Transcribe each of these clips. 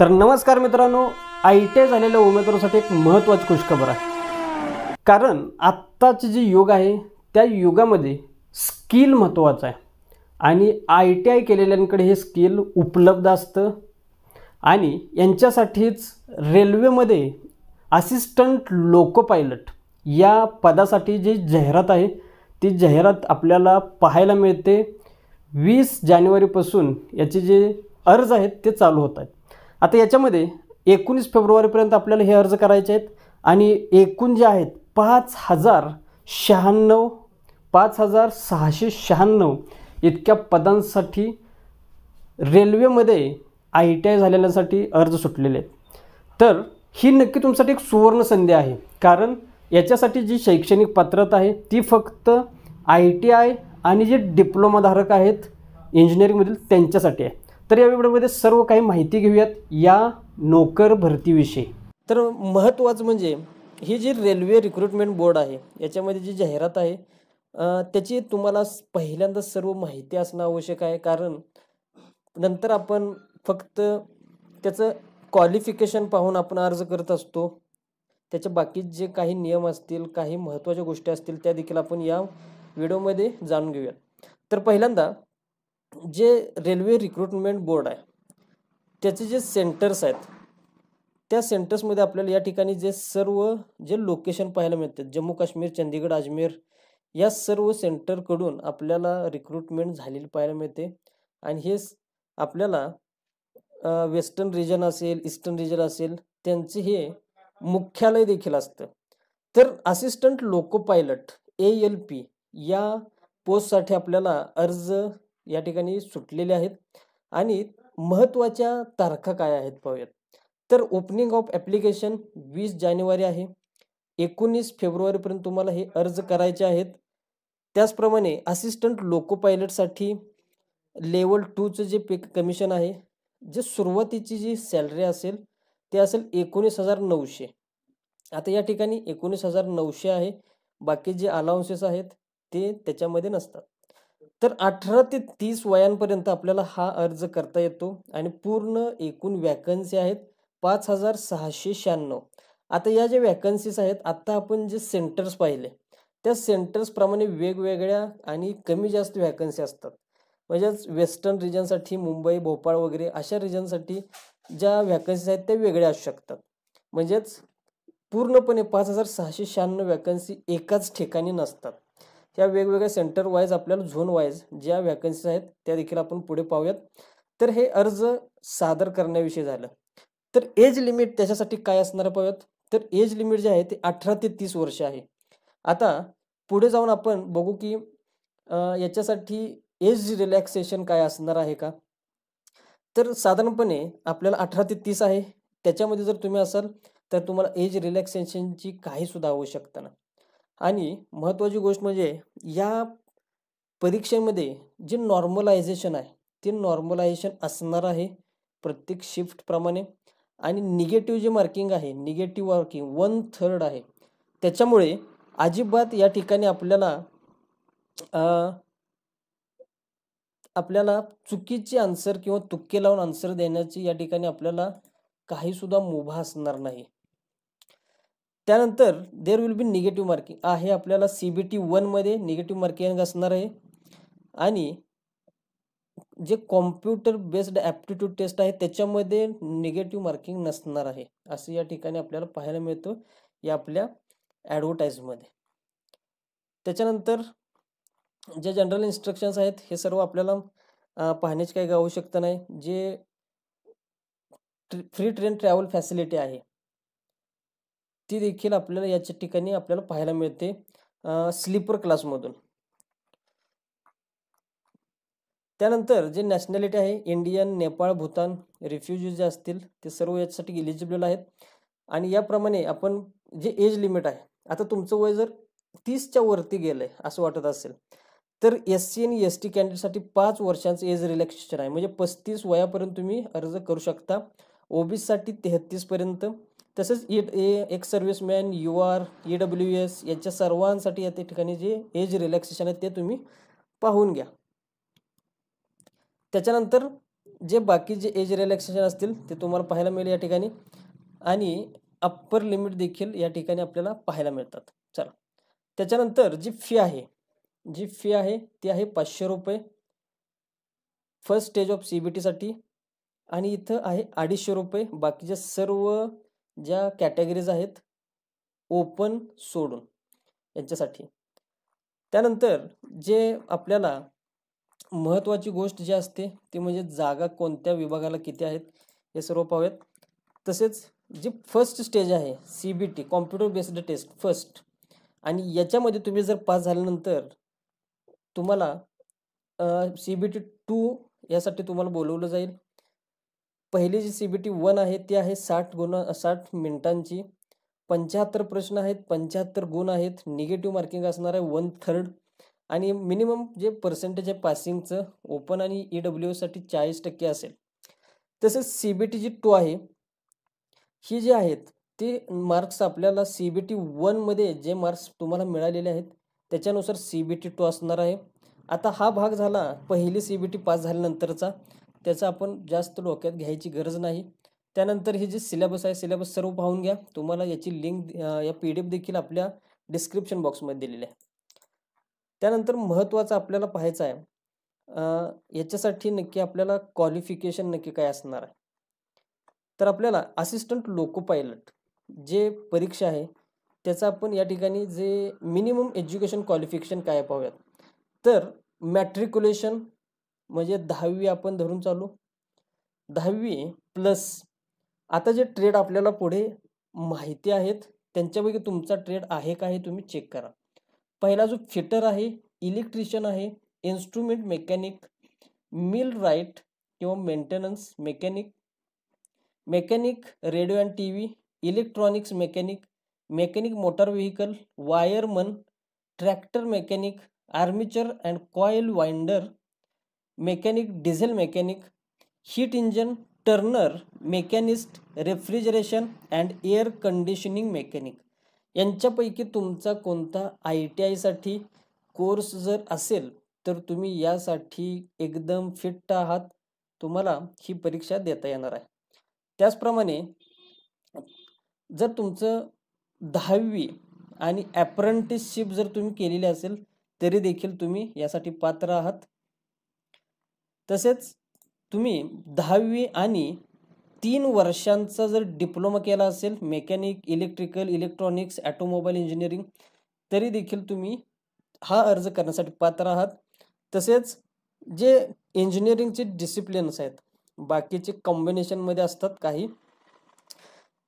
तर नमस्कार मित्रांनो आय टी आय झालेल्या उमेदवारासाठी एक महत्त्वाची खुशखबर आहे कारण आत्ताचे जे युग आहे त्या युगामध्ये स्किल महत्त्वाचं आहे आणि आय टी आय केलेल्यांकडे हे स्किल उपलब्ध असतं आणि यांच्यासाठीच रेल्वेमध्ये असिस्टंट लोको पायलट या पदासाठी जी जाहिरात आहे ती जाहिरात आपल्याला पाहायला मिळते वीस जानेवारीपासून याचे जे अर्ज आहेत ते चालू होत आहेत आता याच्यामध्ये एकोणीस फेब्रुवारीपर्यंत आपल्याला हे अर्ज करायचे आहेत आणि एकूण जे आहेत पाच हजार शहाण्णव पाच हजार सहाशे शहाण्णव इतक्या पदांसाठी रेल्वेमध्ये आय टी आय झालेल्यासाठी अर्ज सुटलेले आहेत तर ही नक्की तुमच्यासाठी एक सुवर्ण संधी आहे कारण याच्यासाठी जी शैक्षणिक पात्रता आहे ती फक्त आय टी आय आणि जे डिप्लोमाधारक आहेत इंजिनिअरिंगमधील त्यांच्यासाठी आहे तर या व्हिडिओमध्ये सर्व काही माहिती घेऊयात या नोकर भरतीविषयी तर महत्त्वाचं म्हणजे ही जी रेल्वे रिक्रुटमेंट बोर्ड आहे याच्यामध्ये जी जाहिरात आहे त्याची तुम्हाला पहिल्यांदा सर्व माहिती असणं आवश्यक आहे कारण नंतर आपण फक्त त्याचं क्वालिफिकेशन पाहून आपण अर्ज करत असतो त्याचे बाकी जे काही नियम असतील काही महत्त्वाच्या गोष्टी असतील त्या देखील आपण या व्हिडिओमध्ये जाणून घेऊयात तर पहिल्यांदा जे रेल्वे रिक्रुटमेंट बोर्ड आहे त्याचे जे सेंटर्स आहेत त्या सेंटर्समध्ये आपल्याला या ठिकाणी जे सर्व जे लोकेशन पाहायला मिळते जम्मू काश्मीर चंदीगड अजमेर या सर्व सेंटरकडून आपल्याला रिक्रुटमेंट झालेली पाहायला मिळते आणि हे आपल्याला वेस्टर्न रिजन असेल ईस्टर्न रिजन असेल त्यांचे हे मुख्यालय देखील असतं तर assistant loco pilot A L P या पोस्टसाठी आपल्याला अर्ज या ठिकाणी सुटलेले आहेत आणि महत्त्वाच्या तारखा काय आहेत पाहूयात तर ओपनिंग ऑफ ॲप्लिकेशन वीस जानेवारी आहे एकोणीस फेब्रुवारीपर्यंत तुम्हाला हे अर्ज करायचे आहेत त्याचप्रमाणे असिस्टंट लोको पायलटसाठी लेवल टूचं जे पे कमिशन आहे जे सुरुवातीची जी सॅलरी असेल ते असेल एकोणीस हजार नऊशे आता या ठिकाणी एकोणीस हजार नऊशे आहे बाकी जे अलाउन्सेस आहेत ते त्याच्यामध्ये नसतात तर अठरा ते तीस वयांपर्यंत आपल्याला हा अर्ज करता येतो आणि पूर्ण एकूण वॅकन्सी आहेत पाच हजार सहाशे शहाण्णव आता या ज्या वॅकन्सीज आहेत आत्ता आपण जे सेंटर्स पाहिले त्या सेंटर्सप्रमाणे वेगवेगळ्या आणि कमी जास्त वॅकन्सी असतात म्हणजेच वेस्टर्न रिजनसाठी मुंबई भोपाळ वगैरे अशा रिजनसाठी ज्या वॅकन्सीज आहेत त्या वेगळ्या असू शकतात म्हणजेच पूर्णपणे पाच हजार सहाशे शहाण्णव वॅकन्सी एकाच ठिकाणी नसतात ह्या वेगवेगळ्या सेंटर वाईज आपल्याला झोन वाईज ज्या वॅकन्सीज आहेत त्या देखील आपण पुढे पाहूयात तर हे अर्ज सादर करण्याविषयी झालं तर एज लिमिट त्याच्यासाठी काय असणार पाहूयात तर एज लिमिट जे आहे ते अठरा ते तीस वर्ष आहे आता पुढे जाऊन आपण बघू की याच्यासाठी एज रिलॅक्सेशन काय असणार आहे का तर साधारणपणे आपल्याला अठरा ते तीस आहे त्याच्यामध्ये जर तुम्ही असाल तर तुम्हाला एज रिलॅक्सेशनची काहीसुद्धा आवश्यकता ना आणि महत्त्वाची गोष्ट म्हणजे या परीक्षेमध्ये जे नॉर्मलायझेशन आहे ते नॉर्मलायझेशन असणार आहे प्रत्येक शिफ्टप्रमाणे आणि निगेटिव्ह जे मार्किंग आहे निगेटिव्ह मार्किंग वन थर्ड आहे त्याच्यामुळे अजिबात या ठिकाणी आपल्याला आपल्याला चुकीचे आन्सर किंवा तुक्के लावून आन्सर देण्याची या ठिकाणी आपल्याला काहीसुद्धा मुभा असणार नाही त्यानंतर there will be negative marking आहे आपल्याला सी बी टी वनमध्ये निगेटिव्ह मार्किंग असणार आहे आणि जे कॉम्प्युटर बेस्ड ॲप्टिट्यूड टेस्ट आहे त्याच्यामध्ये निगेटिव्ह मार्किंग नसणार आहे असं या ठिकाणी आपल्याला पाहायला मिळतो या आपल्या ॲडव्हर्टाईजमध्ये त्याच्यानंतर जे जनरल इन्स्ट्रक्शन्स आहेत हे सर्व आपल्याला पाहण्याची काही आवश्यकता नाही जे फ्री ट्रेन ट्रॅव्हल फॅसिलिटी आहे ती देखील आपल्याला याच्या ठिकाणी आपल्याला पाहायला मिळते स्लीपर क्लासमधून त्यानंतर जे नॅशनॅलिटी आहे इंडियन नेपाळ भूतान रिफ्युजी जे असतील ते सर्व याच्यासाठी इलिजिबल आहेत आणि याप्रमाणे आपण जे एज लिमिट आहे आता तुमचं वय जर तीसच्या वरती गेलं आहे असं वाटत असेल तर एस सी आणि एस टी कॅन्डिडेटसाठी पाच वर्षांचं एज रिलॅक्सेशन आहे म्हणजे पस्तीस वयापर्यंत तुम्ही अर्ज करू शकता ओबीसीसाठी पर्यंत तसंच ex serviceman U R E W S यांच्या सर्वांसाठी या ठिकाणी जे एज रिलॅक्सेशन आहे ते तुम्ही पाहून घ्या त्याच्यानंतर जे बाकी जे एज रिलॅक्सेशन असतील ते तुम्हाला पाहायला मिळेल या ठिकाणी आणि अप्पर लिमिट देखील या ठिकाणी आपल्याला पाहायला मिळतात चला त्याच्यानंतर जी फी आहे जी फी आहे ती आहे पाचशे रुपये first stage of C B टीसाठी आणि इथं आहे अडीचशे रुपये बाकीच्या सर्व ज्या कॅटेगरीज आहेत ओपन सोडून यांच्यासाठी त्यानंतर जे आपल्याला महत्त्वाची गोष्ट जी असते ती म्हणजे जागा कोणत्या विभागाला किती आहेत हे सर्व पाहूयात तसेच जी फर्स्ट स्टेज आहे C B T computer based test first आणि याच्यामध्ये तुम्ही जर पास झाल्यानंतर तुम्हाला सी बी टी टू यासाठी तुम्हाला बोलवलं जाईल पहिली जी सी बी टी वन आहे ती आहे साठ गुण साठ मिनिटांची पंच्याहत्तर प्रश्न आहेत पंच्याहत्तर गुण आहेत निगेटिव्ह मार्किंग असणार आहे वन थर्ड आणि मिनिमम जे पर्सेंटेज आहे पासिंगचं ओपन आणि ई e डब्ल्यू ओसाठी चाळीस टक्के असेल तसेच सी बी टी जी टू आहे ही जी आहेत ती मार्क्स आपल्याला सी बी टी वनमध्ये जे मार्क्स तुम्हाला मिळालेले आहेत त्याच्यानुसार सी बी टी टू असणार आहे आता हा भाग झाला पहिली सी बी टी पास झाल्यानंतरचा त्याचा आपण जास्त डोक्यात घ्यायची गरज नाही त्यानंतर हे जे सिलेबस आहे सिलेबस सर्व पाहून घ्या तुम्हाला याची लिंक या पी डी देखील आपल्या डिस्क्रिप्शन बॉक्समध्ये दिलेली आहे त्यानंतर महत्त्वाचं आपल्याला पाहायचं आहे याच्यासाठी नक्की आपल्याला क्वालिफिकेशन नक्की काय असणार आहे तर आपल्याला असिस्टंट लोको पायलट जे परीक्षा आहे त्याचं आपण या ठिकाणी जे मिनिमम एज्युकेशन क्वालिफिकेशन काय पाहूयात तर मॅट्रिक्युलेशन म्हणजे दहावी आपण धरून चालू दहावी प्लस आता जे ट्रेड आपल्याला पुढे माहिती आहेत त्यांच्यापैकी तुमचा ट्रेड आहे का हे तुम्ही चेक करा पहिला जो फिटर आहे इलेक्ट्रिशियन आहे इन्स्ट्रुमेंट मेकॅनिक मिल राईट किंवा maintenance mechanic mechanic radio and T V electronics mechanic mechanic motor vehicle wireman tractor mechanic armature and coil winder mechanic diesel mechanic heat engine turner machinist refrigeration and air conditioning mechanic यांच्यापैकी तुमचा कोणता I T आयसाठी course जर असेल तर तुम्ही यासाठी एकदम fit आहात तुम्हाला ही परीक्षा देता येणार आहे त्याचप्रमाणे जर तुमचं दहावी आणि ॲप्रंटिसशिप जर तुम्ही केलेली असेल तरी देखील तुम्ही यासाठी पात्र आहात तसेच तुम्ही दहावी आणि तीन वर्षांचा जर डिप्लोमा केला असेल mechanic electrical electronics automobile engineering तरी देखील तुम्ही हा अर्ज करण्यासाठी पात्र आहात तसेच जे इंजिनिअरिंगचे डिसिप्लिन्स आहेत बाकीचे कॉम्बिनेशनमध्ये असतात काही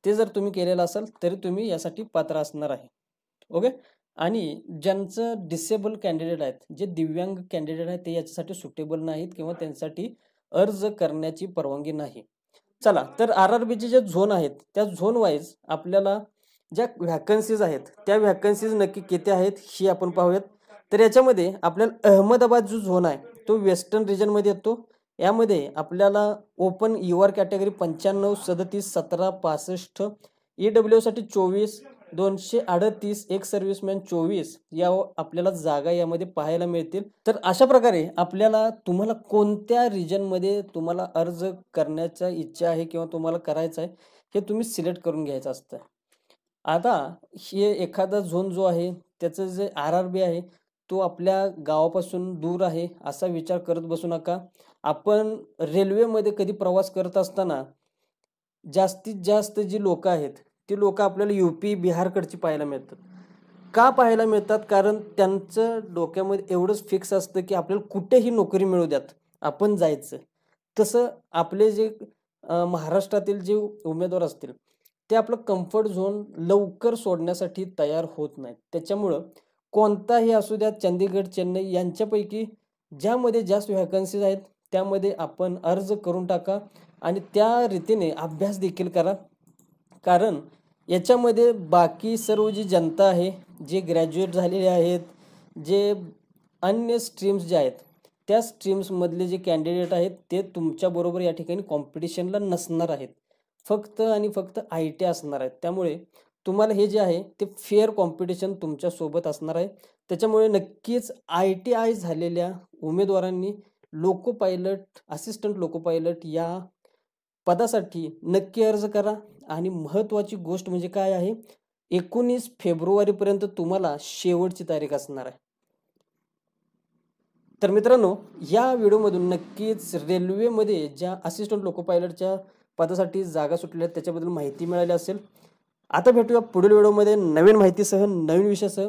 ते जर तुम्ही केलेलं असाल तरी तुम्ही यासाठी पात्र असणार आहे ओके आणि ज्यांचं डिसेबल कॅन्डिडेट आहेत जे दिव्यांग कॅन्डिडेट आहेत ते याच्यासाठी सुटेबल नाहीत किंवा त्यांच्यासाठी अर्ज करण्याची परवानगी नाही चला तर आर आर बीचे जे झोन आहेत त्या झोन वाईज आपल्याला ज्या व्हॅकन्सीज आहेत त्या व्हॅकन्सीज नक्की किती आहेत ही आपण पाहूयात तर याच्यामध्ये आपल्याला अहमदाबाद जो झोन आहे तो वेस्टर्न रिजनमध्ये येतो यामध्ये आपल्याला ओपन आर कॅटेगरी पंच्याण्णव सदतीस सतरा पासष्ट ई डब्ल्यूसाठी चोवीस दोनशे अडतीस एक सर्व्हिसमॅन चोवीस या आपल्याला जागा यामध्ये पाहायला मिळतील तर अशा प्रकारे आपल्याला तुम्हाला कोणत्या रिजनमध्ये तुम्हाला अर्ज करण्याचा इच्छा आहे किंवा तुम्हाला करायचं आहे हे तुम्ही सिलेक्ट करून घ्यायचं असतं आता हे एखादा झोन जो आहे त्याचं जे आर आर बी आहे तो आपल्या गावापासून दूर आहे असा विचार करत बसू नका आपण रेल्वेमध्ये कधी प्रवास करत असताना जास्तीत जास्त जी लोकं आहेत ते लोक आपल्याला यू पी बिहारकडची पाहायला मिळतात का पाहायला मिळतात कारण त्यांचं डोक्यामध्ये एवढंच फिक्स असतं की आपल्याला कुठेही नोकरी मिळू द्यात आपण जायचं तसं आपले जे महाराष्ट्रातील जे उमेदवार असतील ते आपलं कम्फर्ट झोन लवकर सोडण्यासाठी तयार होत नाहीत त्याच्यामुळं कोणताही असू द्या चंदीगड चेन्नई यांच्यापैकी ज्यामध्ये जास्त व्हॅकन्सीज आहेत त्यामध्ये आपण अर्ज करून टाका आणि त्या रीतीने अभ्यास देखील करा कारण याच्यामध्ये बाकी सर्व जी जनता आहे जे ग्रॅज्युएट झालेले आहेत जे अन्य स्ट्रीम्स जे आहेत त्या स्ट्रीम्समधले जे कॅन्डिडेट आहेत ते तुमच्याबरोबर या ठिकाणी कॉम्पिटिशनला नसणार आहेत फक्त आणि फक्त आय टी असणार आहेत त्यामुळे तुम्हाला हे जे आहे ते फेअर कॉम्पिटिशन तुमच्यासोबत असणार आहे त्याच्यामुळे नक्कीच आय टी आय झालेल्या उमेदवारांनी loco pilot assistant loco pilot या पदासाठी नक्की अर्ज करा आणि महत्त्वाची गोष्ट म्हणजे काय आहे एकोणीस फेब्रुवारीपर्यंत तुम्हाला शेवटची तारीख असणार आहे तर मित्रांनो या व्हिडिओमधून नक्कीच रेल्वेमध्ये ज्या असिस्टंट लोको पायलटच्या पदासाठी जागा सुटल्या त्याच्याबद्दल माहिती मिळाली असेल आता भेटूया पुढील व्हिडिओमध्ये नवीन माहितीसह नवीन विषयासह